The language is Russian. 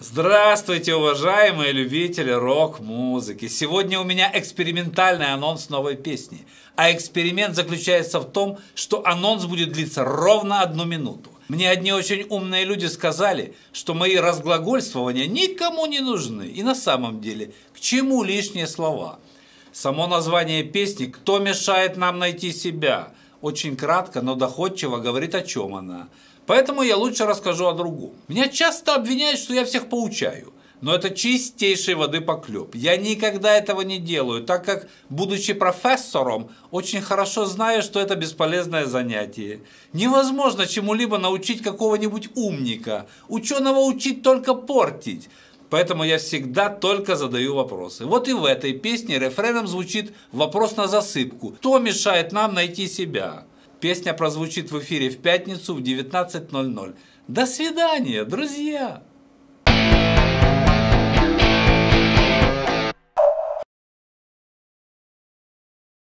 Здравствуйте, уважаемые любители рок-музыки! Сегодня у меня экспериментальный анонс новой песни. А эксперимент заключается в том, что анонс будет длиться ровно одну минуту. Мне одни очень умные люди сказали, что мои разглагольствования никому не нужны. И на самом деле, к чему лишние слова? Само название песни «Кто мешает нам найти себя?» очень кратко, но доходчиво говорит, о чем она. Поэтому я лучше расскажу о другом. Меня часто обвиняют, что я всех поучаю. Но это чистейшей воды поклеп. Я никогда этого не делаю, так как, будучи профессором, очень хорошо знаю, что это бесполезное занятие. Невозможно чему-либо научить какого-нибудь умника. Ученого учить только портить. Поэтому я всегда только задаю вопросы. Вот и в этой песне рефреном звучит вопрос на засыпку. Кто мешает нам найти себя? Песня прозвучит в эфире в пятницу в 19.00. До свидания, друзья!